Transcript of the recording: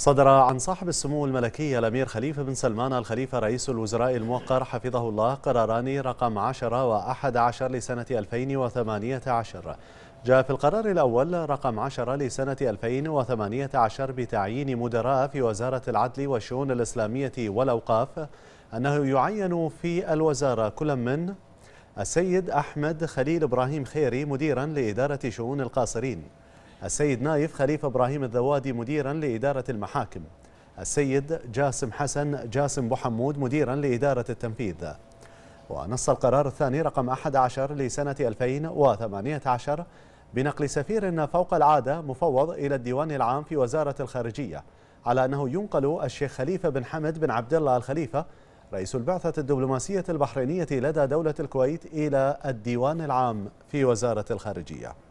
صدر عن صاحب السمو الملكي الأمير خليفة بن سلمان الخليفة رئيس الوزراء الموقر حفظه الله قراران رقم 10 و11 لسنة 2018 جاء في القرار الأول رقم 10 لسنة 2018 بتعيين مدراء في وزارة العدل والشؤون الإسلامية والأوقاف أنه يعين في الوزارة كل من السيد أحمد خليل إبراهيم خيري مديرا لإدارة شؤون القاصرين السيد نايف خليفة إبراهيم الذوادي مديرا لإدارة المحاكم السيد جاسم حسن جاسم بحمود مديرا لإدارة التنفيذ ونص القرار الثاني رقم 11 لسنة 2018 بنقل سفير فوق العادة مفوض إلى الديوان العام في وزارة الخارجية على أنه ينقل الشيخ خليفة بن حمد بن عبد الله الخليفة رئيس البعثة الدبلوماسية البحرينية لدى دولة الكويت إلى الديوان العام في وزارة الخارجية